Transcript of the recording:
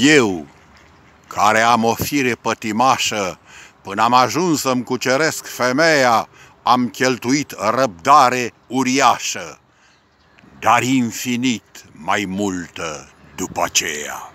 Eu, care am o fire pătimașă, până am ajuns să-mi cuceresc femeia, am cheltuit răbdare uriașă, dar infinit mai multă după aceea.